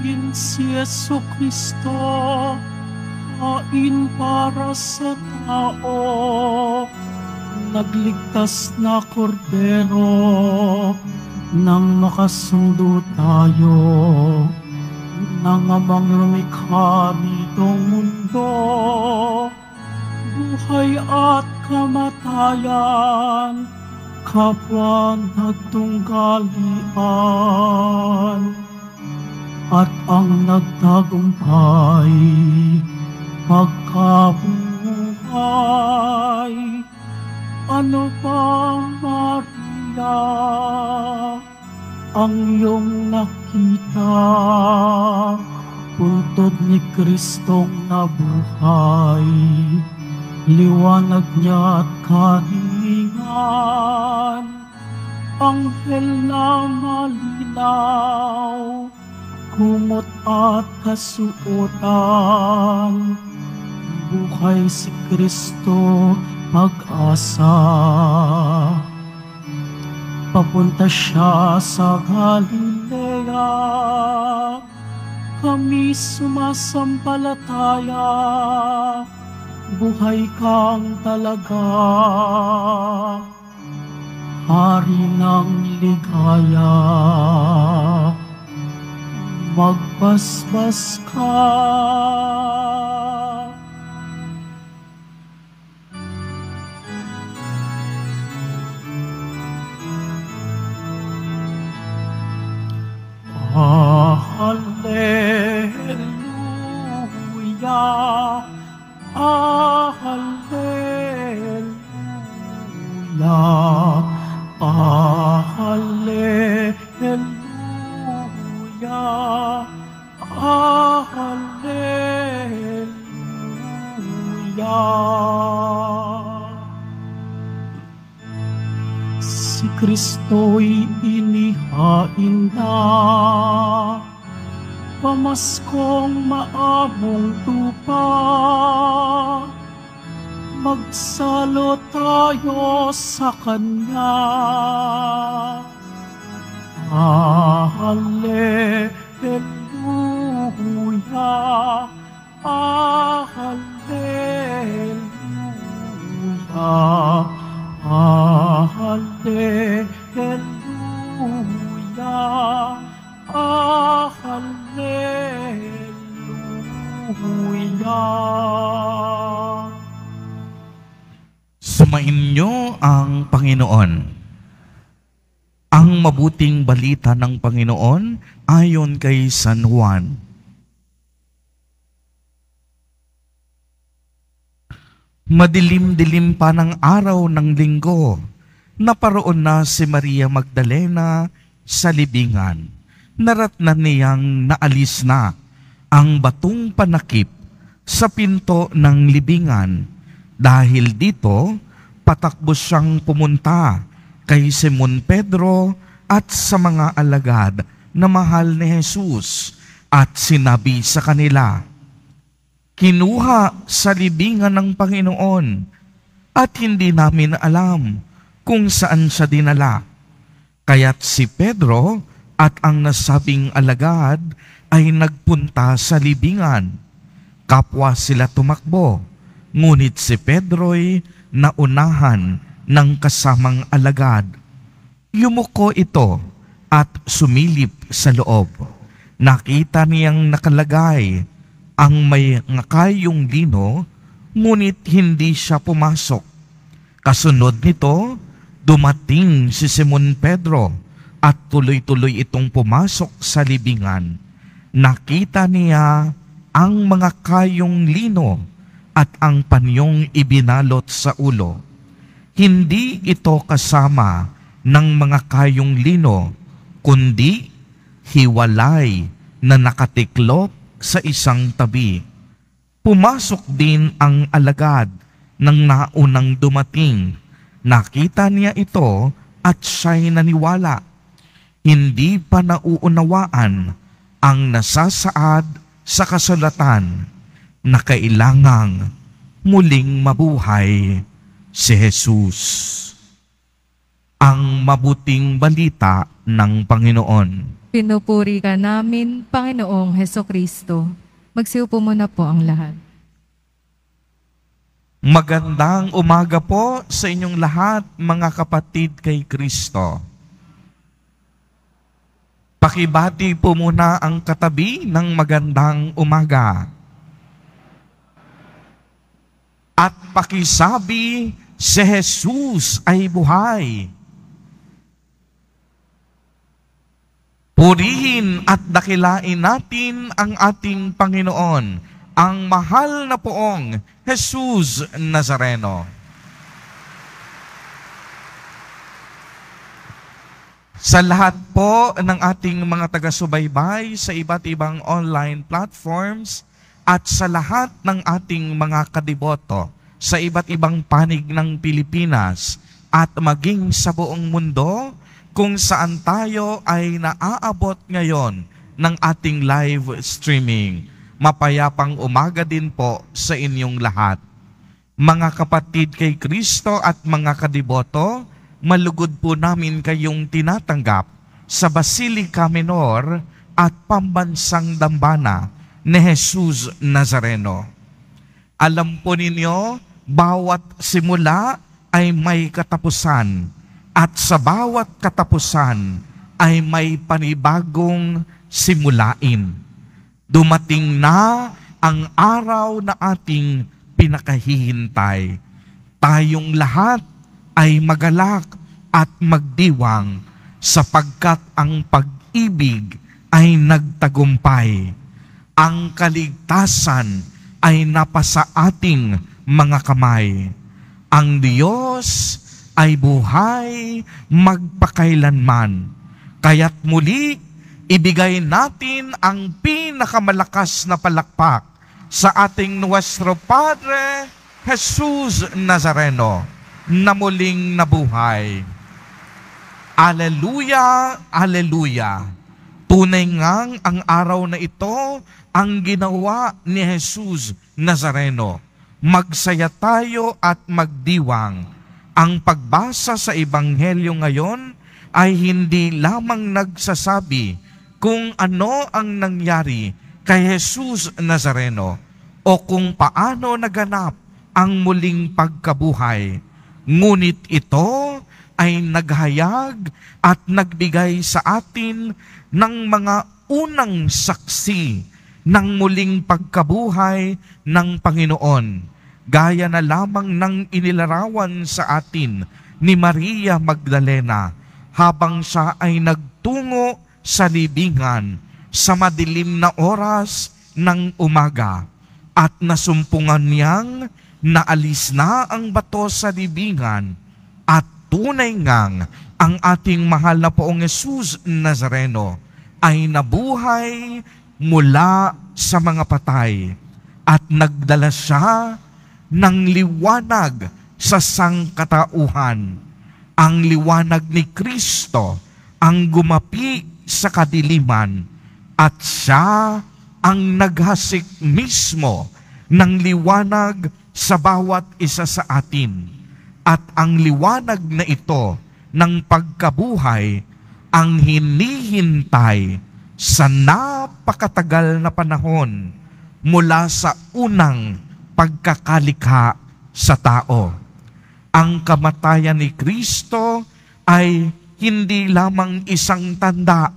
Akin si Yeso Kristo, hain para sa tao, nagligtas na kordero, nang makasundo tayo, nang amang lumikha nitong mundo, buhay at kamatayan, kapwa nagtunggalian at ang nagtagumpay magkabuhay. Ano ba, Maria, ang iyong nakita? Puntod ni Kristong kasuotan Buhay si Kristo pag-asa Papunta siya sa Galilea Kami sumasampalataya Buhay kang talaga Hari ng ligaya magpasmas ka. mong tupa Magsalo tayo sa Kanya Hallelujah Hallelujah Hallelujah Hallelujah Hallelujah. Sumain ang Panginoon. Ang mabuting balita ng Panginoon ayon kay San Juan. Madilim-dilim pa ng araw ng linggo, naparoon na si Maria Magdalena sa libingan. Naratnan niyang naalis na ang batong panakip sa pinto ng libingan dahil dito patakbo siyang pumunta kay Simon Pedro at sa mga alagad na mahal ni Jesus at sinabi sa kanila, Kinuha sa libingan ng Panginoon at hindi namin alam kung saan siya dinala. Kaya't si Pedro at ang nasabing alagad ay nagpunta sa libingan. Kapwa sila tumakbo, ngunit si Pedro'y naunahan ng kasamang alagad. Yumuko ito at sumilip sa loob. Nakita niyang nakalagay ang may ngakayong lino, ngunit hindi siya pumasok. Kasunod nito, dumating si Simon Pedro at tuloy-tuloy itong pumasok sa libingan nakita niya ang mga kayong lino at ang panyong ibinalot sa ulo. Hindi ito kasama ng mga kayong lino, kundi hiwalay na nakatiklop sa isang tabi. Pumasok din ang alagad ng naunang dumating. Nakita niya ito at siya'y naniwala. Hindi pa nauunawaan ang nasasaad sa kasulatan na kailangang muling mabuhay si Jesus. Ang mabuting balita ng Panginoon. Pinupuri ka namin, Panginoong Heso Kristo. Magsiupo muna po ang lahat. Magandang umaga po sa inyong lahat, mga kapatid kay Kristo. Pakibati po muna ang katabi ng magandang umaga. At pakisabi, si Jesus ay buhay. Purihin at dakilain natin ang ating Panginoon, ang mahal na poong Jesus Nazareno. sa lahat po ng ating mga taga-subaybay sa iba't ibang online platforms at sa lahat ng ating mga kadiboto sa iba't ibang panig ng Pilipinas at maging sa buong mundo kung saan tayo ay naaabot ngayon ng ating live streaming. Mapayapang umaga din po sa inyong lahat. Mga kapatid kay Kristo at mga kadiboto, malugod po namin kayong tinatanggap sa Basilica Menor at Pambansang Dambana ni Jesus Nazareno. Alam po ninyo, bawat simula ay may katapusan at sa bawat katapusan ay may panibagong simulain. Dumating na ang araw na ating pinakahihintay. Tayong lahat ay magalak at magdiwang sapagkat ang pag-ibig ay nagtagumpay. Ang kaligtasan ay napasa ating mga kamay. Ang Diyos ay buhay magpakailanman. Kaya't muli, ibigay natin ang pinakamalakas na palakpak sa ating Nuestro Padre, Jesus Nazareno na muling nabuhay. Aleluya, aleluya. Tunay ngang ang araw na ito ang ginawa ni Jesus Nazareno. Magsaya tayo at magdiwang. Ang pagbasa sa Ebanghelyo ngayon ay hindi lamang nagsasabi kung ano ang nangyari kay Jesus Nazareno o kung paano naganap ang muling pagkabuhay Ngunit ito ay naghayag at nagbigay sa atin ng mga unang saksi ng muling pagkabuhay ng Panginoon, gaya na lamang ng inilarawan sa atin ni Maria Magdalena habang siya ay nagtungo sa libingan sa madilim na oras ng umaga at nasumpungan niyang naalis na ang bato sa libingan at tunay ngang ang ating mahal na poong Yesus Nazareno ay nabuhay mula sa mga patay at nagdala siya ng liwanag sa sangkatauhan. Ang liwanag ni Kristo ang gumapi sa kadiliman at siya ang naghasik mismo ng liwanag sa bawat isa sa atin. At ang liwanag na ito ng pagkabuhay ang hinihintay sa napakatagal na panahon mula sa unang pagkakalikha sa tao. Ang kamatayan ni Kristo ay hindi lamang isang tanda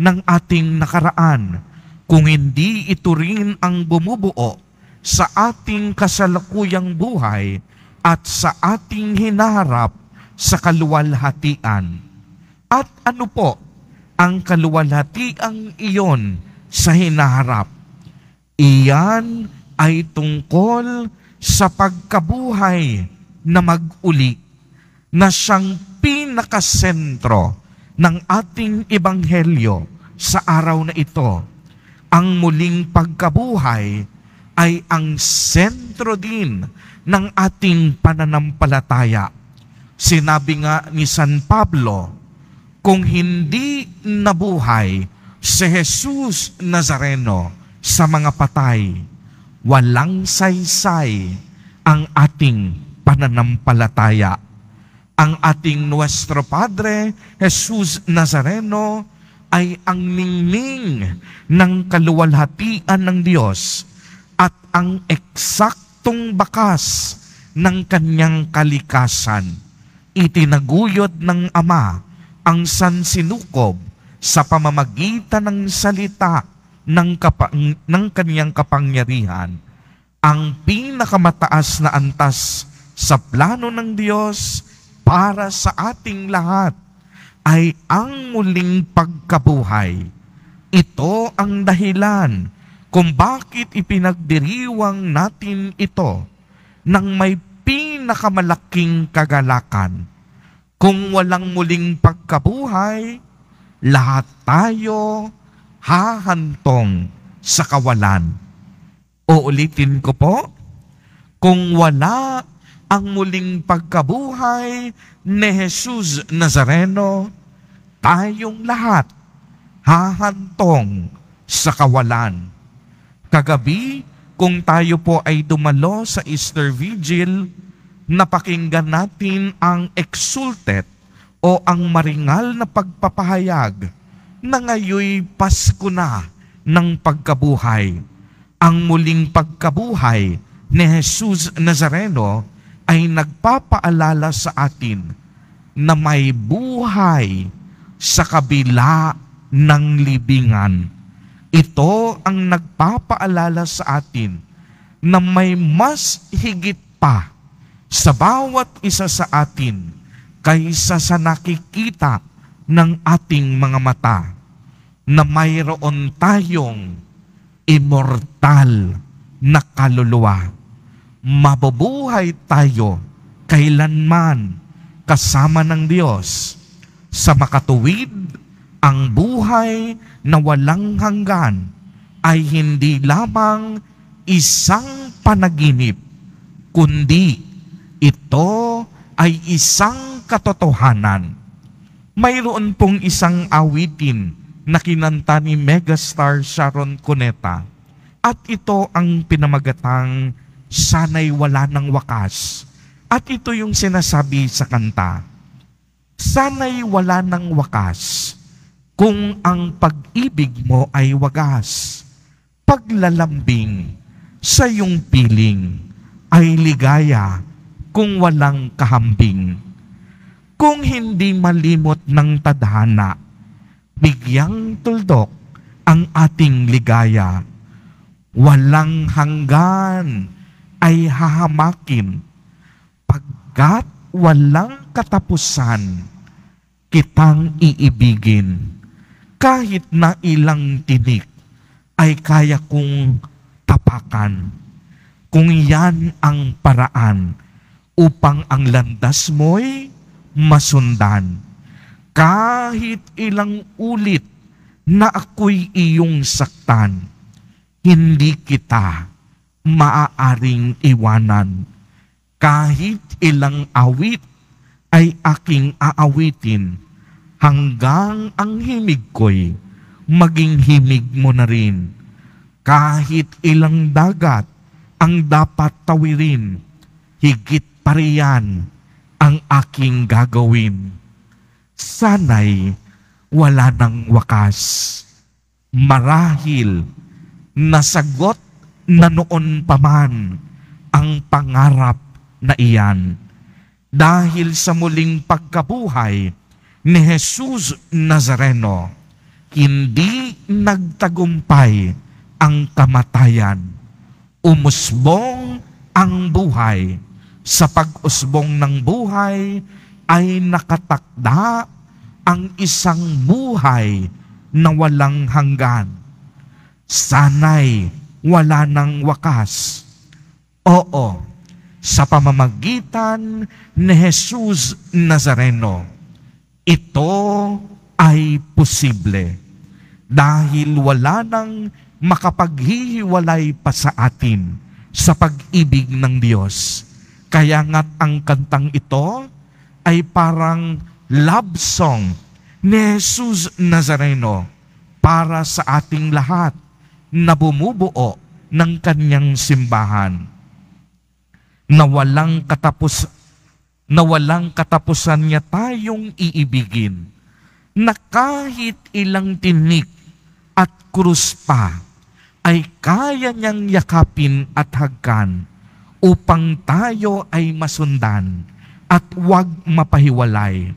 ng ating nakaraan, kung hindi ito rin ang bumubuo sa ating kasalukuyang buhay at sa ating hinarap sa kaluwalhatian. At ano po ang kaluwalhatiang iyon sa hinaharap? Iyan ay tungkol sa pagkabuhay na mag-uli na siyang pinakasentro ng ating ebanghelyo sa araw na ito, ang muling pagkabuhay ay ang sentro din ng ating pananampalataya. Sinabi nga ni San Pablo, kung hindi nabuhay si Jesus Nazareno sa mga patay, walang saysay ang ating pananampalataya. Ang ating Nuestro Padre, Jesus Nazareno, ay ang ningning ng kaluwalhatian ng Diyos ang eksaktong bakas ng kanyang kalikasan. Itinaguyod ng Ama ang sansinukob sa pamamagitan ng salita ng, ng kanyang kapangyarihan. Ang pinakamataas na antas sa plano ng Diyos para sa ating lahat ay ang muling pagkabuhay. Ito ang dahilan kung bakit ipinagdiriwang natin ito ng may pinakamalaking kagalakan. Kung walang muling pagkabuhay, lahat tayo hahantong sa kawalan. Uulitin ko po, kung wala ang muling pagkabuhay ni Jesus Nazareno, tayong lahat hahantong sa kawalan. Kagabi, kung tayo po ay dumalo sa Easter Vigil, napakinggan natin ang exultet o ang maringal na pagpapahayag na ngayoy Pasko na ng pagkabuhay. Ang muling pagkabuhay ni Jesus Nazareno ay nagpapaalala sa atin na may buhay sa kabila ng libingan ito ang nagpapaalala sa atin na may mas higit pa sa bawat isa sa atin kaysa sa nakikita ng ating mga mata na mayroon tayong immortal na kaluluwa. Mabubuhay tayo kailanman kasama ng Diyos sa makatuwid ang buhay na walang hanggan ay hindi lamang isang panaginip, kundi ito ay isang katotohanan. Mayroon pong isang awitin na kinanta ni megastar Sharon Cuneta at ito ang pinamagatang Sana'y Wala Nang Wakas. At ito yung sinasabi sa kanta, Sana'y Wala Nang Wakas kung ang pag-ibig mo ay wagas, paglalambing sa iyong piling ay ligaya kung walang kahambing. Kung hindi malimot ng tadhana, bigyang tuldok ang ating ligaya. Walang hanggan ay hahamakin pagkat walang katapusan kitang iibigin kahit na ilang tinik ay kaya kong tapakan kung yan ang paraan upang ang landas mo'y masundan. Kahit ilang ulit na ako'y iyong saktan, hindi kita maaaring iwanan. Kahit ilang awit ay aking aawitin hanggang ang himig ko'y maging himig mo na rin. Kahit ilang dagat ang dapat tawirin, higit pa riyan ang aking gagawin. Sana'y wala ng wakas. Marahil nasagot na noon pa man ang pangarap na iyan. Dahil sa muling pagkabuhay, ni Jesus Nazareno, hindi nagtagumpay ang kamatayan. Umusbong ang buhay. Sa pag-usbong ng buhay ay nakatakda ang isang buhay na walang hanggan. Sanay wala ng wakas. Oo, sa pamamagitan ni Jesus Nazareno ito ay posible dahil wala nang makapaghihiwalay pa sa atin sa pag-ibig ng Diyos. Kaya nga't ang kantang ito ay parang love song ni Jesus Nazareno para sa ating lahat na bumubuo ng kanyang simbahan na walang katapusan na walang katapusan niya tayong iibigin, na kahit ilang tinik at krus pa, ay kaya niyang yakapin at hagkan upang tayo ay masundan at huwag mapahiwalay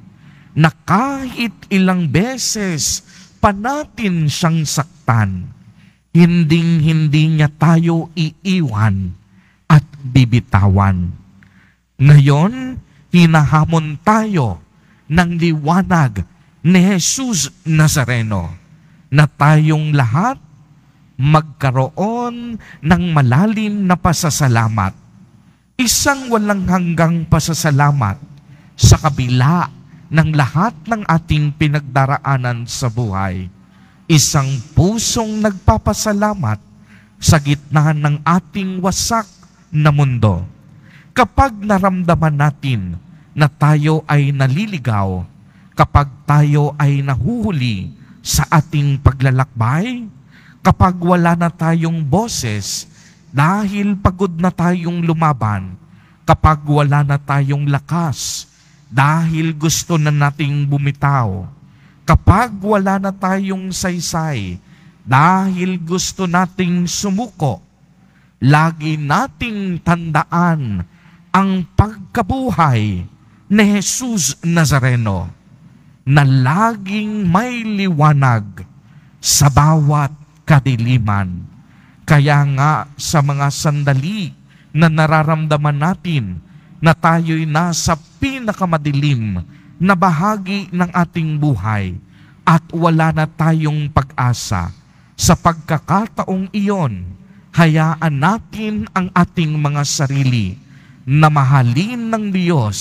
na kahit ilang beses pa natin siyang saktan, hinding-hindi niya tayo iiwan at bibitawan. Ngayon, hinahamon tayo ng liwanag ni Jesus Nazareno na tayong lahat magkaroon ng malalim na pasasalamat. Isang walang hanggang pasasalamat sa kabila ng lahat ng ating pinagdaraanan sa buhay. Isang pusong nagpapasalamat sa gitna ng ating wasak na mundo kapag naramdaman natin na tayo ay naliligaw, kapag tayo ay nahuhuli sa ating paglalakbay, kapag wala na tayong boses dahil pagod na tayong lumaban, kapag wala na tayong lakas dahil gusto na nating bumitaw, kapag wala na tayong saysay dahil gusto nating sumuko, lagi nating tandaan ang pagkabuhay ni Jesus Nazareno na laging may liwanag sa bawat kadiliman. Kaya nga sa mga sandali na nararamdaman natin na tayo'y nasa pinakamadilim na bahagi ng ating buhay at wala na tayong pag-asa, sa pagkakataong iyon, hayaan natin ang ating mga sarili na mahalin ng Diyos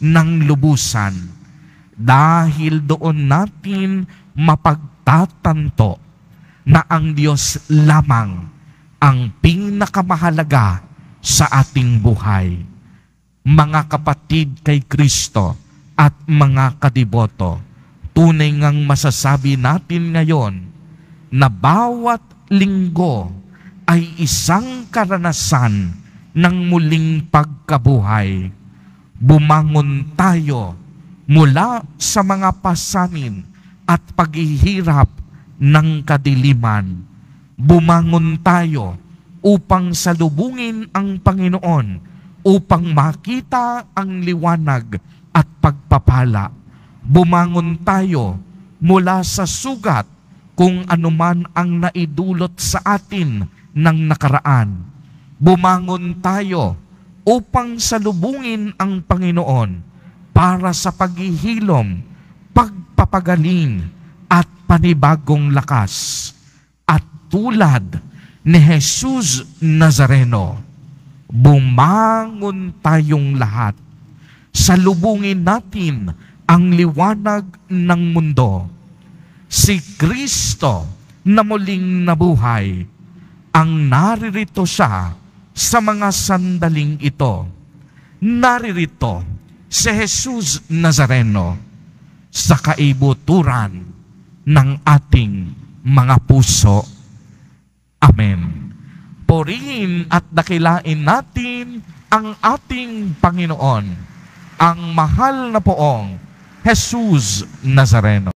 ng lubusan dahil doon natin mapagtatanto na ang Diyos lamang ang pinakamahalaga sa ating buhay. Mga kapatid kay Kristo at mga kadiboto, tunay ngang masasabi natin ngayon na bawat linggo ay isang karanasan ng muling pagkabuhay. Bumangon tayo mula sa mga pasanin at paghihirap ng kadiliman. Bumangon tayo upang salubungin ang Panginoon, upang makita ang liwanag at pagpapala. Bumangon tayo mula sa sugat kung anuman ang naidulot sa atin ng nakaraan bumangon tayo upang salubungin ang Panginoon para sa paghihilom, pagpapagaling at panibagong lakas at tulad ni Jesus Nazareno. Bumangon tayong lahat. Salubungin natin ang liwanag ng mundo. Si Kristo na muling nabuhay, ang naririto siya sa mga sandaling ito, naririto si Jesus Nazareno sa kaibuturan ng ating mga puso. Amen. Purihin at dakilain natin ang ating Panginoon, ang mahal na poong Jesus Nazareno.